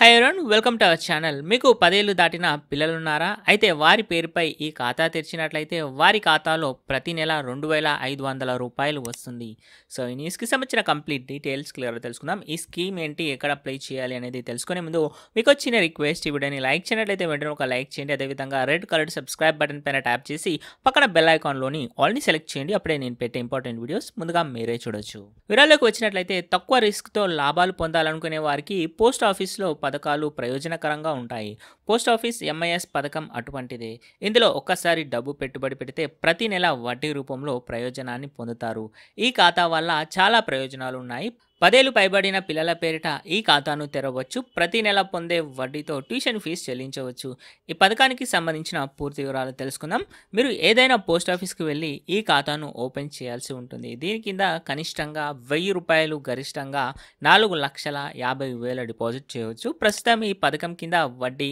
high Arun welcome to our channel మీకు పదేళ్ళు దాటిన పిల్లలున్నారా అయితే వారి పేరుపై ఈ ఖాతా తెరిచినట్లయితే వారి ఖాతాలో ప్రతి నెల రెండు వేల ఐదు వందల రూపాయలు వస్తుంది సో ఈ న్యూస్కి సంబంధించిన కంప్లీట్ డీటెయిల్స్ క్లియర్గా తెలుసుకుందాం ఈ స్కీమ్ ఏంటి ఎక్కడ అప్లై చేయాలి అనేది తెలుసుకునే ముందు మీకు వచ్చిన రిక్వెస్ట్ ఈ వీడియోని లైక్ చేయనట్లయితే వెంటనే ఒక లైక్ చేయండి అదేవిధంగా రెడ్ కలర్ సబ్స్క్రైబ్ బటన్ పైన ట్యాప్ చేసి పక్కన బెల్ ఐకాన్లోని ఆల్ని సెలెక్ట్ చేయండి అప్పుడే నేను పెట్టే ఇంపార్టెంట్ వీడియోస్ ముందుగా మీరే చూడొచ్చు వివరాల్లోకి వచ్చినట్లయితే తక్కువ రిస్క్తో లాభాలు పొందాలనుకునే వారికి పోస్ట్ ఆఫీస్లో పథకాలు ప్రయోజనకరంగా ఉంటాయి పోస్ట్ ఆఫీస్ ఎంఐఎస్ పథకం అటువంటిదే ఇందులో ఒక్కసారి డబ్బు పెట్టుబడి పెడితే ప్రతి నెల వడ్డీ రూపంలో ప్రయోజనాన్ని పొందుతారు ఈ ఖాతా వల్ల చాలా ప్రయోజనాలు ఉన్నాయి పదేళ్ళు పైబడిన పిల్లల పేరిట ఈ ఖాతాను తెరవచ్చు ప్రతి నెల పొందే వడ్డీతో ట్యూషన్ ఫీజు చెల్లించవచ్చు ఈ పథకానికి సంబంధించిన పూర్తి వివరాలు తెలుసుకుందాం మీరు ఏదైనా పోస్ట్ ఆఫీస్కి వెళ్ళి ఈ ఖాతాను ఓపెన్ చేయాల్సి ఉంటుంది దీని కింద కనిష్టంగా వెయ్యి రూపాయలు గరిష్టంగా నాలుగు లక్షల యాభై వేల డిపాజిట్ చేయవచ్చు ప్రస్తుతం ఈ పథకం కింద వడ్డీ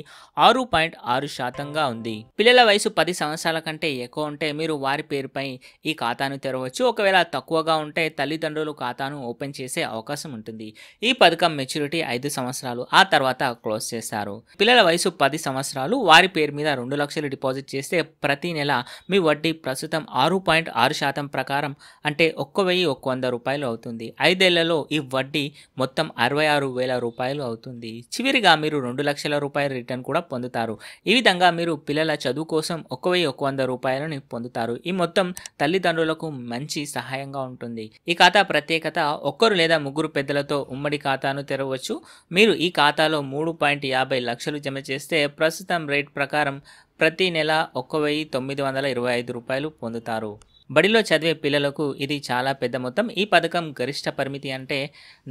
ఆరు పాయింట్ ఆరు శాతంగా ఉంది పిల్లల వయసు పది సంవత్సరాల కంటే ఎక్కువ ఉంటే మీరు వారి పేరుపై ఈ ఖాతాను తెరవచ్చు ఒకవేళ తక్కువగా ఉంటే తల్లిదండ్రులు ఖాతాను ఓపెన్ చేసే అవకాశం ఉంటుంది ఈ పథకం మెచ్యూరిటీ ఐదు సంవత్సరాలు ఆ తర్వాత క్లోజ్ చేస్తారు పిల్లల వయసు పది సంవత్సరాలు వారి పేరు మీద రెండు లక్షలు డిపాజిట్ చేస్తే ప్రతి నెల మీ వడ్డీ ప్రస్తుతం ఆరు పాయింట్ ఆరు శాతం ప్రకారం అంటే ఒక్క వెయ్యి ఒక్క వంద రూపాయలు అవుతుంది ఐదేళ్లలో ఈ వడ్డీ మొత్తం అరవై ఆరు వేల రూపాయలు అవుతుంది చివరిగా మీరు రెండు లక్షల రూపాయల రిటర్న్ కూడా పొందుతారు ఈ విధంగా మీరు పిల్లల చదువు కోసం ఒక్క వెయ్యి ఒక్క వంద రూపాయలను పొందుతారు ఈ మొత్తం తల్లిదండ్రులకు మంచి సహాయంగా ఉంటుంది ఈ ఖాతా ప్రత్యేకత ఒక్కరు లేదా ముగ్గురు పెద్దలతో ఉమ్మడి ఖాతాను తెరవచ్చు మీరు ఈ ఖాతాలో మూడు పాయింట్ యాభై లక్షలు జమ చేస్తే ప్రస్తుతం రేట్ ప్రకారం ప్రతి నెల ఒక్క వెయ్యి తొమ్మిది వందల ఇరవై ఐదు రూపాయలు పొందుతారు బడిలో చదివే పిల్లలకు ఇది చాలా పెద్ద మొత్తం ఈ పథకం గరిష్ట పరిమితి అంటే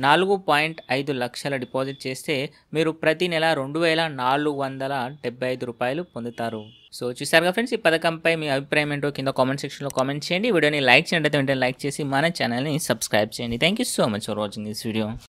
నాలుగు పాయింట్ ఐదు లక్షల డిపాజిట్ చేస్తే మీరు ప్రతి నెల రెండు వేల నాలుగు వందల డెబ్బై ఐదు రూపాయలు పొందుతారు సో చూసారుగా ఫ్రెండ్స్ ఈ పథకంపై మీ అభిప్రాయం ఏంటో కింద కామెంట్ సెక్షన్లో కామెంట్ చేయండి వీడియోని లైక్ చేయండి అయితే వెంటనే లైక్ చేసి మన ఛానల్ని సబ్స్క్రైబ్ చేయండి thank you so much for watching this video